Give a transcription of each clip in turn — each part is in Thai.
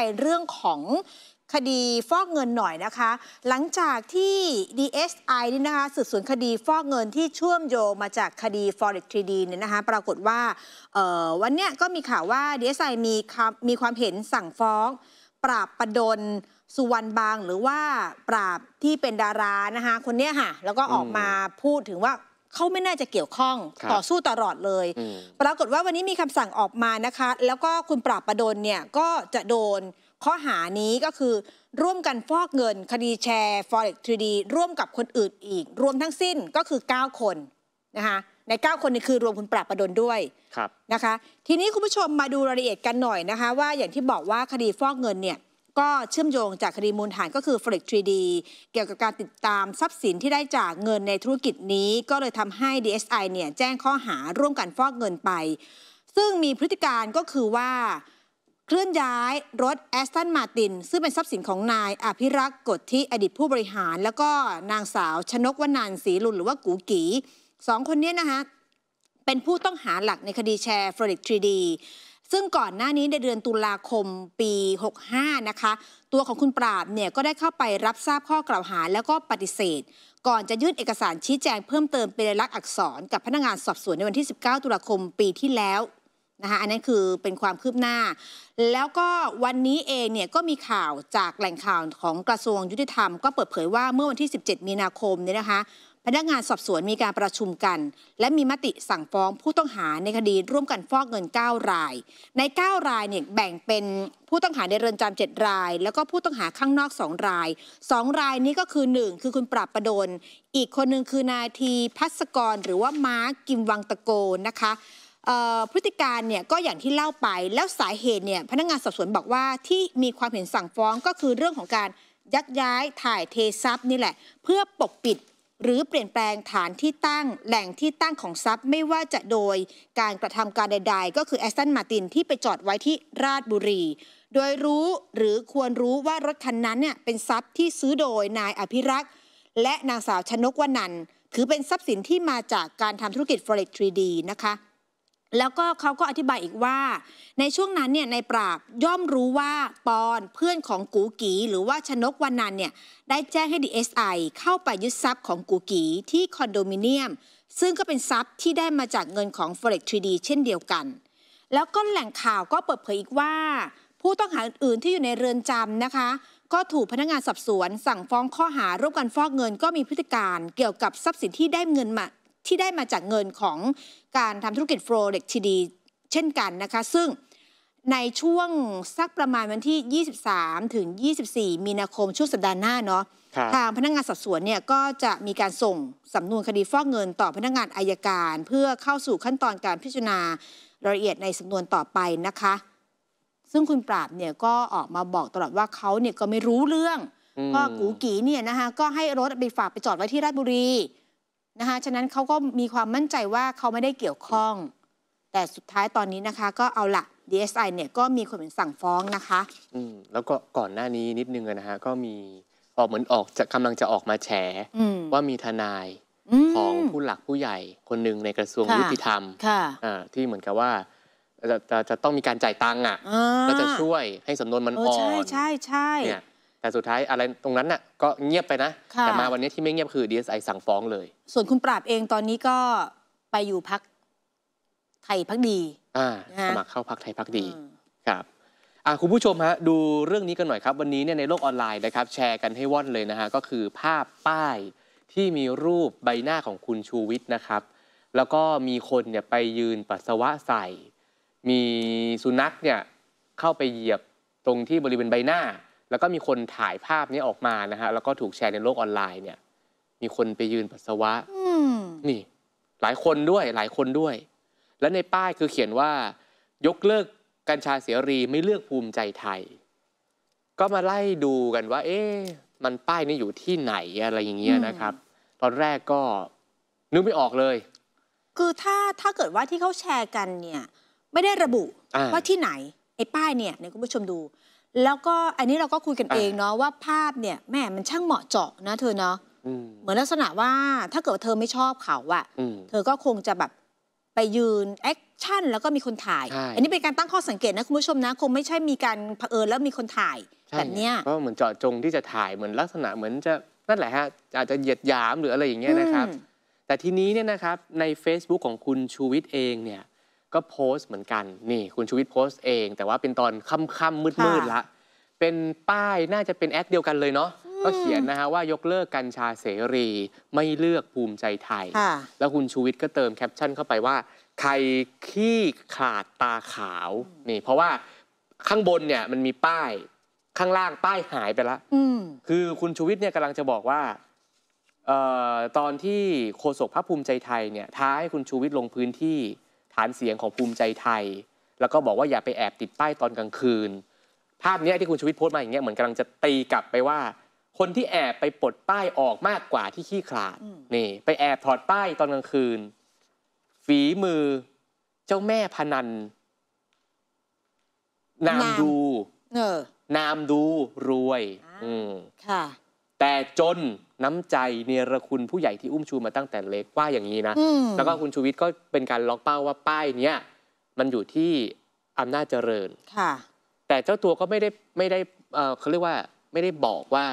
ไปเรื่องของคดีฟอกเงินหน่อยนะคะหลังจากที่ DSI นี่นะคะสืบสวนคดีฟอกเงินที่เชื่อมโยงมาจากคดี Forex 3D เนี่ยนะคะปรากฏว่าวันนี้ก็มีข่าวว่า DSI มีมีความเห็นสั่งฟ้องปราบประดนสุวรรณบางหรือว่าปราบที่เป็นดารานะคะคนนี้ค่ะแล้วก็ออกมาพูดถึงว่าเขาไม่น่าจะเกี่ยวข้องต่อสู้ตลอดเลย ปรากฏว่าวันนี้มีคำสั่งออกมานะคะแล้วก็คุณปราบประดนเนี่ยก็จะโดนข้อหานี้ก็คือร่วมกันฟอกเงินคดีแชร์ forex 3D ร่วมกับคนอื่นอีกรวมทั้งสิ้นก็คือ 9 คนนะคะใน 9 คนนี้คือ รวมคุณปราบประดนด้วยนะคะทีนี้คุณผู้ชมมาดูรายละเอียดกันหน่อยนะคะว่าอย่างที่บอกว่าคดีฟอกเงินเนี่ยก็เชื่อมโยงจากคดีมูลฐานก็คือ Forex 3D เกี่ยวกับการติดตามทรัพย์สินที่ได้จากเงินในธุรกิจนี้ก็เลยทำให้ DSI เนี่ยแจ้งข้อหาร่วมกันฟอกเงินไป ซึ่งมีพฤติการก็คือว่าเคลื่อนย้ายรถแอสตันมาตินซึ่งเป็นทรัพย์สินของนายอภิรักษ์กฎที่อดีตผู้บริหาร แล้วก็นางสาวชนกวนันศรีลุนหรือว่ากูกีสองคนนี้นะคะเป็นผู้ต้องหาหลักในคดีแชร์เฟรดทรีดีซึ่งก่อนหน้านี้ในเดือนตุลาคมปี 65 นะคะ ตัวของคุณปราบเนี่ยก็ได้เข้าไปรับทราบข้อกล่าวหาแล้วก็ปฏิเสธ ก่อนจะยื่นเอกสารชี้แจงเพิ่มเติมเป็นลักษณ์อักษรกับพนักงานสอบสวนในวันที่ 19 ตุลาคมปีที่แล้วนะคะอันนั้นคือเป็นความคืบหน้า แล้วก็วันนี้เองเนี่ยก็มีข่าวจากแหล่งข่าวของกระทรวงยุติธรรมก็เปิดเผยว่าเมื่อวันที่ 17 มีนาคมเนี่ยนะคะพนักงานสอบสวนมีการประชุมกัน และมีมติสั่งฟ้องผู้ต้องหาในคดี ร่วมกันฟอกเงิน 9 ราย ใน 9 รายเนี่ยแบ่งเป็นผู้ต้องหาในเรือนจำ7ราย แล้วก็ผู้ต้องหาข้างนอก2ราย 2 รายนี้ก็คือ 1 คือคุณปราบประดนอีกคนหนึ่งคือนายทีพัศกรหรือว่ามาร์กกิมวังตะโกนะคะพฤติการเนี่ยก็อย่างที่เล่าไปแล้วสาเหตุเนี่ยพนักงานสอบสวนบอกว่าที่มีความเห็นสั่งฟ้องก็คือเรื่องของการยักย้ายถ่ายเททรัพย์นี่แหละ เพื่อปกปิดหรือเปลี่ยนแปลงฐานที่ตั้งแหล่งที่ตั้งของทรัพย์ไม่ว่าจะโดยการกระทำการใดๆ ก็คือแอสตันมาตินที่ไปจอดไว้ที่ราชบุรี โดยรู้หรือควรรู้ว่ารถคันนั้นเนี่ยเป็นทรัพย์ที่ซื้อโดย นายอภิรักษ์ และนางสาวชนกวนันถือเป็นทรัพย์สินที่มาจากการทำธุรกิจ Forex 3D นะคะแล้วก็เขาก็อธิบายอีกว่า ในช่วงนั้นเนี่ยในปราบย่อมรู้ว่าปอนเพื่อนของกูกีหรือว่าชนกวันนันเนี่ยได้แจ้งให้ดีเอสไอเข้าไปยึดทรัพย์ของกูกีที่คอนโดมิเนียม ซึ่งก็เป็นทรัพย์ที่ได้มาจากเงินของ Forex 3D เช่นเดียวกัน แล้วก็แหล่งข่าวก็เปิดเผยอีกว่า ผู้ต้องหาอื่นที่อยู่ในเรือนจำนะคะ ก็ถูกพนักงานสอบสวน สั่งฟ้องข้อหาร่วมกันฟอกเงิน ก็มีพฤติการเกี่ยวกับทรัพย์สินที่ได้เงินมาที่ได้มาจากเงินของการทำธุรกิจโฟร์เร็กทีดี เช่นกันนะคะ ซึ่งในช่วงสักประมาณวันที่ 23 ถึง 24 มีนาคมช่วงสัปดาห์หน้าเนาะทางพนักงงานสอบสวนเนี่ยก็จะมีการส่งสำนวนคดีฟอกเงินต่อพนักงงานอายการ เพื่อเข้าสู่ขั้นตอนการพิจารณารายละเอียดในสำนวนต่อไปนะคะ ซึ่งคุณปราบเนี่ยก็ออกมาบอกตลอดว่าเขาเนี่ยก็ไม่รู้เรื่องก็กูกีเนี่ยนะคะก็ให้รถไปฝากไปจอดไว้ที่ราชบุรีนะคะฉะนั้นเขาก็มีความมั่นใจว่าเขาไม่ได้เกี่ยวข้อง แต่สุดท้ายตอนนี้นะคะ ก็เอาละ DSI เนี่ยก็มีคนเป็นสั่งฟ้องนะคะ อืมแล้วก็ก่อนหน้านี้นิดนึงนะฮะก็มีออกเหมือนออกจะกำลังจะออกมาแฉว่ามีทนายของผู้หลักผู้ใหญ่ คนหนึ่งในกระทรวงยุติธรรม ค่ะที่เหมือนกับว่าจะจะจะต้องมีการจ่ายตังค์อ่ะก็จะช่วยให้สำนวนมันอ่อน ใช่ใช่ใช่เนี่ยแต่สุดท้ายอะไรตรงนั้นน่ะก็เงียบไปนะะแต่มาวันนี้ที่ไม่เงียบคือ DSI สั่งฟ้องเลย ส่วนคุณปราบเองตอนนี้ก็ไปอยู่พักไทยพักดี อ่าสมัครเข้าพักไทยพักดี ครับอ่คุณผู้ชมฮะดูเรื่องนี้กันหน่อยครับวันนี้เนี่ยในโลกออนไลน์นะครับ แชร์กันให้ว่อนเลยนะฮะ ก็คือภาพป้ายที่มีรูปใบหน้าของคุณชูวิทย์นะครับ แล้วก็มีคนเนี่ยไปยืนปัสสาวะใส่ มีสุนัขเนี่ยเข้าไปเหยียบตรงที่บริเวณใบหน้าแล้วก็มีคนถ่ายภาพนี้ออกมานะฮะแล้วก็ถูกแชร์ในโลกออนไลน์เนี่ย มีคนไปยืนปัสสาวะนี่ หลายคนด้วยหลายคนด้วย และในป้ายคือเขียนว่า ยกเลิกกัญชาเสรีไม่เลือกภูมิใจไทย ก็มาไล่ดูกันว่า เอ๊ะมันป้ายนี้อยู่ที่ไหนอะไรอย่างเงี้ยนะครับ ตอนแรกก็นึกไม่ออกเลย คือถ้าถ้าเกิดว่าที่เขาแชร์กันเนี่ย ไม่ได้ระบุว่าที่ไหนไอ้ป้ายเนี่ยในคุณผู้ชมดูแล้วก็อันนี้เราก็คุยกันเองเนาะว่าภาพเนี่ยแม่มันช่างเหมาะเจาะนะเธอเนาะเหมือนลักษณะว่าถ้าเกิดเธอไม่ชอบเขาอะเธอก็คงจะแบบไปยืนแอคชั่นแล้วก็มีคนถ่าย อันนี้เป็นการตั้งข้อสังเกตนะคุณผู้ชมนะ คงไม่ใช่มีการเผอิญแล้วมีคนถ่ายแบบเนี้ยก็เหมือนเจาะจงที่จะถ่ายเหมือนลักษณะเหมือนจะนั่นแหละฮะอาจจะเหยียดหยามหรืออะไรอย่างเงี้ยนะครับ แต่ทีนี้เนี่ยนะครับใน Facebook ของคุณชูวิทย์เองเนี่ยก็โพสต์เหมือนกัน นี่คุณชูวิทย์โพสต์เอง แต่ว่าเป็นตอนค่ำค่ำมืดมืดละเป็นป้ายน่าจะเป็นแอคเดียวกันเลยเนาะก็เขียนนะฮะว่ายกเลิกกัญชาเสรีไม่เลือกภูมิใจไทย แล้วคุณชูวิทย์ก็เติมแคปชั่นเข้าไปว่า ใครขี้ขาดตาขาว นี่ เพราะว่าข้างบนเนี่ยมันมีป้าย ข้างล่างป้ายหายไปแล้วคือคุณชูวิทย์เนี่ยกำลังจะบอกว่าออตอนที่โฆษกพระภูมิใจไทย เนี่ย ท้าให้คุณชูวิทย์ลงพื้นที่ฐานเสียงของภูมิใจไทย แล้วก็บอกว่าอย่าไปแอบติดป้ายตอนกลางคืน ภาพนี้ที่คุณชูวิทย์โพสต์มาอย่างเงี้ยเหมือนกำลังจะตีกลับไปว่า คนที่แอบไปปลดป้ายออกมากกว่าที่ขี้ขลาดนี่ไปแอบถอดป้ายตอนกลางคืน ฝีมือ เจ้าแม่พนัน นามดูนามดูรวย อืมค่ะแต่จนน้ำใจเนรคุณผู้ใหญ่ที่อุ้มชูมาตั้งแต่เล็กว่าอย่างนี้นะ แล้วก็คุณชูวิทย์ก็เป็นการล็อกเป้าว่าป้ายเนี้ยมันอยู่ที่อำนาจเจริญค่ะ แต่เจ้าตัวก็ไม่ได้ไม่ได้เขาเรียกว่าไม่ได้บอกว่า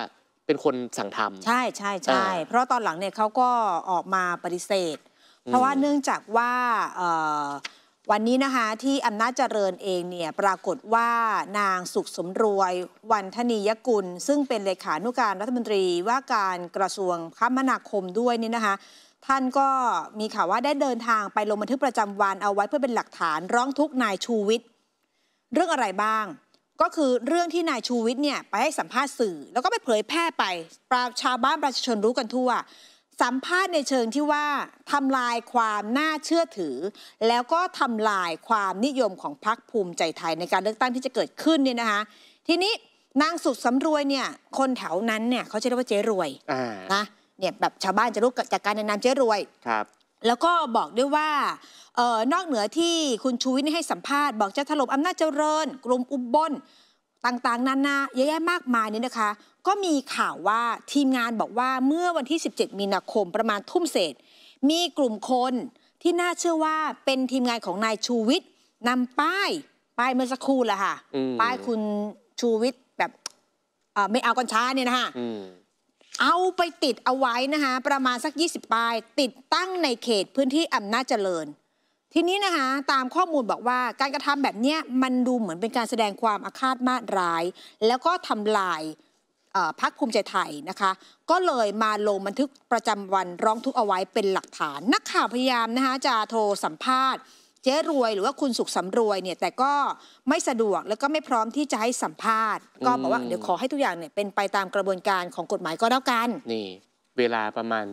เป็นคนสั่งทำใช่ใช่ใช่เพราะตอนหลังเนี่ยเขาก็ออกมาปฏิเสธ เพราะว่าเนื่องจากว่าวันนี้นะคะที่อำนาจเจริญเองเนี่ยปรากฏว่านางสุขสมรวยวันธนียกุลซึ่งเป็นเลขานุการรัฐมนตรีว่าการกระทรวงคมนาคมด้วยนี่นะคะท่านก็มีข่าวว่าได้เดินทางไปลงบันทึกประจำวันเอาไว้เพื่อเป็นหลักฐานร้องทุกนายชูวิทย์เรื่องอะไรบ้างก็คือเรื่องที่นายชูวิทย์เนี่ยไปให้สัมภาษณ์สื่อแล้วก็ไปเผยแพร่ไปปราชาบ้านประชาชนรู้กันทั่วสัมภาษณ์ในเชิงที่ว่าทำลายความน่าเชื่อถือ แล้วก็ทำลายความนิยมของพรรคภูมิใจไทย ในการเลือกตั้งที่จะเกิดขึ้นเนี่ยนะคะ ทีนี้นางสุดสำรวยเนี่ยคนแถวนั้นเนี่ยเขาใชเรียกว่าเจ๊รวยนะเนี่ยแบบชาวบ้านจะรู้จากการแนะนำเจ๊รวยครับ แล้วก็บอกด้วยว่าออนอกเหนือที่คุณชูวิทย์ให้สัมภาษณ์บอกจะถล่มอำนาจเจริญ กลุ่มอุบลต่างๆนานาเยอะแยะมากมายนี่นะคะก็มีข่าวว่าทีมงานบอกว่าเมื่อวันที่ 17 มีนาคมประมาณทุ่มเศษ มีกลุ่มคนที่น่าเชื่อว่าเป็นทีมงานของนายชูวิทย์นำป้ายป้ายเมื่อสักครู่แหละค่ะป้ายคุณชูวิทย์แบบไม่เอากัญชาเนี่ยนะคะเอาไปติดเอาไว้นะคะประมาณสัก 20ป้าย ติดตั้งในเขตพื้นที่อำนาจเจริญ ทีนี้นะคะตามข้อมูลบอกว่าการกระทำแบบนี้มันดูเหมือนเป็นการแสดงความอาฆาตมาร้าย แล้วก็ทำลายพักภูมิใจไทยนะคะ ก็เลยมาลงบันทึกประจำวันร้องทุกข์เอาไว้เป็นหลักฐาน นักข่าวพยายามนะคะจะโทรสัมภาษณ์เจ๊รวยหรือว่าคุณสุขสำรวยเนี่ยแต่ก็ไม่สะดวกแล้วก็ไม่พร้อมที่จะให้สัมภาษณ์ ก็บอกว่าเดี๋ยวขอให้ทุกอย่างเนี่ยเป็นไปตามกระบวนการของกฎหมายก็แล้วกัน นี่ เวลาประมาณ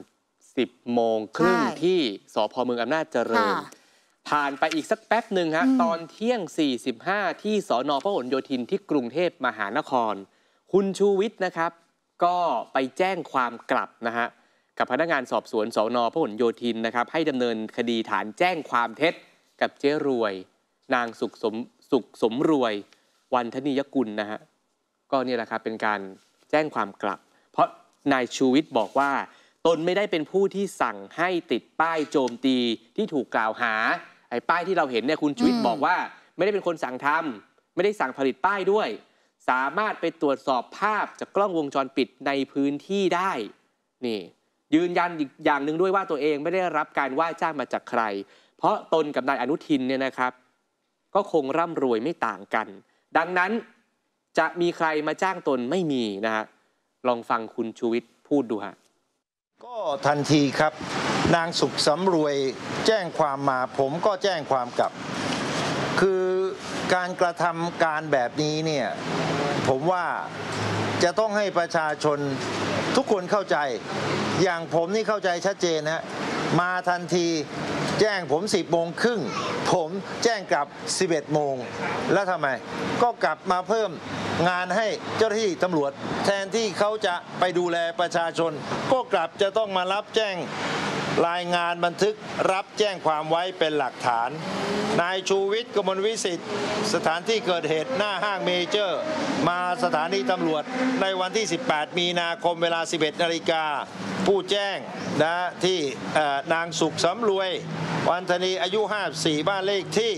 10 โมงครึ่งที่สพเมืองอำนาจเจริญผ่านไปอีกสักแป๊บหนึ่งฮะตอนเที่ยง 45 ที่สอนอพหลโยธินที่กรุงเทพมหานครคุณชูวิทย์นะครับ ก็ไปแจ้งความกลับนะฮะกับพนักงานสอบสวนสอนอพหลโยธินนะครับ ให้ดำเนินคดีฐานแจ้งความเท็จกับเจ๊รวย นางสุขสมสุขสมรวยวันธนิยกุลนะฮะก็นี่แหละครับเป็นการแจ้งความกลับ เพราะนายชูวิทย์บอกว่า ตนไม่ได้เป็นผู้ที่สั่งให้ติดป้ายโจมตีที่ถูกกล่าวหาไอ้ป้ายที่เราเห็นเนี่ยคุณชูวิทย์บอกว่า ไม่ได้เป็นคนสั่งทำไม่ได้สั่งผลิตป้ายด้วยสามารถไปตรวจสอบภาพจากกล้องวงจรปิดในพื้นที่ได้นี่ ยืนยันอีกอย่างหนึ่งด้วยว่าตัวเองไม่ได้รับการว่าจ้างมาจากใคร เพราะตนกับนายอนุทินเนี่ยนะครับ ก็คงร่ำรวยไม่ต่างกัน ดังนั้นจะมีใครมาจ้างตนไม่มีนะฮะลองฟังคุณชูวิทย์พูดดูฮะก็ทันทีครับ นางสุขสำรวยแจ้งความมาผมก็แจ้งความกลับคือการกระทำการแบบนี้เนี่ย ผมว่าจะต้องให้ประชาชนทุกคนเข้าใจอย่างผมนี่เข้าใจชัดเจนนะมาทันทีแจ้งผมสิบโมงครึ่งผมแจ้งกลับ 11โมงแล้วทำไมก็กลับมาเพิ่มงานให้เจ้าหน้าที่ตำรวจแทนที่เขาจะไปดูแลประชาชนก็กลับจะต้องมารับแจ้งรายงานบันทึกรับแจ้งความไว้เป็นหลักฐาน นายชูวิทย์กมลวิสิทธิ์สถานที่เกิดเหตุหน้าห้างเมเจอร์มาสถานีตำรวจในวันที่ 18 มีนาคมเวลา 11 นาฬิกา ผู้แจ้งนะที่นางสุขสำรวยวันธนีอายุ 54 บ้านเลขที่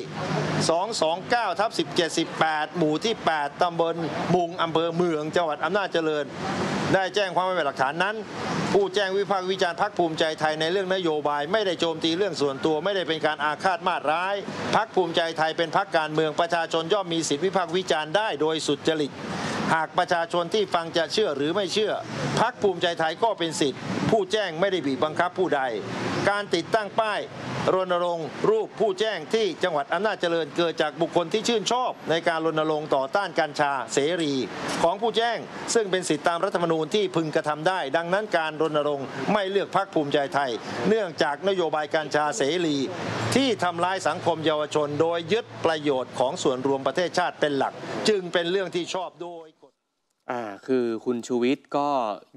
229ทับ1718หมู่ที่ 8 ตำบลมุงอำเภอเมืองจังหวัดอำนาจเจริญได้แจ้งความไว้เป็นหลักฐานนั้นผู้แจ้งวิพากษ์วิจารณ์พักภูมิใจไทยในเรื่องนโยบาย ไม่ได้โจมตีเรื่องส่วนตัว ไม่ได้เป็นการอาฆาตมาตร้ายพักภูมิใจไทยเป็นพักการเมืองประชาชนย่อมมีสิทธิวิพากษ์วิจารณ์ได้โดยสุจริตหากประชาชนที่ฟังจะเชื่อหรือไม่เชื่อพักภูมิใจไทยก็เป็นสิทธิ์ผู้แจ้งไม่ได้บีบบังคับผู้ใด การติดตั้งป้ายรณรงค์ รูปผู้แจ้งที่จังหวัดอำนาจเจริญเกิดจากบุคคลที่ชื่นชอบในการรณรงค์ต่อต้านกัญชาเสรี ของผู้แจ้ง ซึ่งเป็นสิทธิตามรัฐธรรมนูญที่พึงกระทำได้ ดังนั้นการรณรงค์ไม่เลือกพักภูมิใจไทย เนื่องจากนโยบายกัญชาเสรี ที่ทำลายสังคมเยาวชน โดยยึดประโยชน์ของส่วนรวมประเทศชาติเป็นหลัก จึงเป็นเรื่องที่ชอบโดยอ่าคือคุณชูวิทย์ก็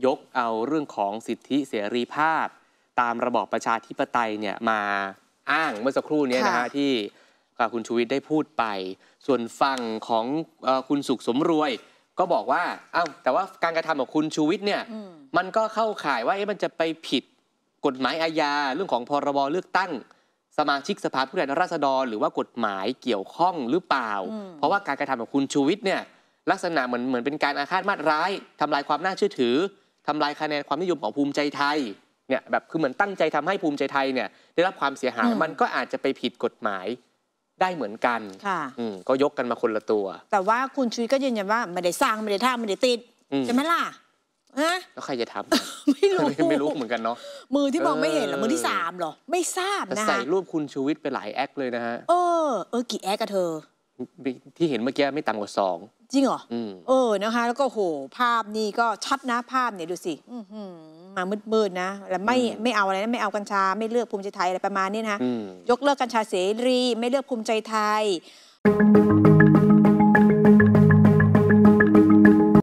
ยกเอาเรื่องของสิทธิเสรีภาพ ตามระบอบประชาธิปไตยเนี่ยมาอ้างเมื่อสักครู่นี้นะฮะที่คุณชูวิทย์ได้พูดไป ส่วนฝั่งของคุณสุขสมรวย ก็บอกว่าอ้าวแต่ว่าการกระทำของคุณชูวิทย์เนี่ยมันก็เข้าข่ายว่าเอ๊ะมันจะไปผิดกฎหมายอาญาเรื่องของพรบเลือกตั้งสมาชิกสภาผู้แทนราษฎร หรือว่ากฎหมายเกี่ยวข้องหรือเปล่า เพราะว่าการกระทำของคุณชูวิทย์เนี่ยลักษณะเหมือนเหมือนเป็นการอาฆาตมาตร้ายทำลายความน่าเชื่อถือทำลายคะแนนความนิยมของภูมิใจไทย เนี่ยแบบคือเหมือนตั้งใจทำให้ภูมิใจไทยเนี่ยได้รับความเสียหายมันก็อาจจะไปผิดกฎหมายได้เหมือนกันค่ะก็ยกกันมาคนละตัว แต่ว่าคุณชุยก็ยืนยันว่าไม่ได้สร้างไม่ได้ทำไม่ได้ติดใช่ไหมล่ะฮะแล้วใครจะทำไม่รู้ไม่รู้เหมือนกันเนาะมือที่มองไม่เห็นหรอมือที่สามหรอ ไม่ทราบนะใส่รูปคุณชูวิทย์ไปหลายแอคเลยนะฮะเออเออกี่แอคกัเธอ ที่เห็นเมื่อกี้ไม่ต่ำกว่าสองจริงเหรอเออนะคะแล้วก็โหภาพนี่ก็ชัด นะภาพเนี่ยดูสิมามืดๆนะ แล้วไม่ไม่เอาอะไรนะไม่เอากัญชาไม่เลือกภูมิใจไทย อะไรประมาณนี้นะ ยกเลิกกัญชาเสรีไม่เลือกภูมิใจไทย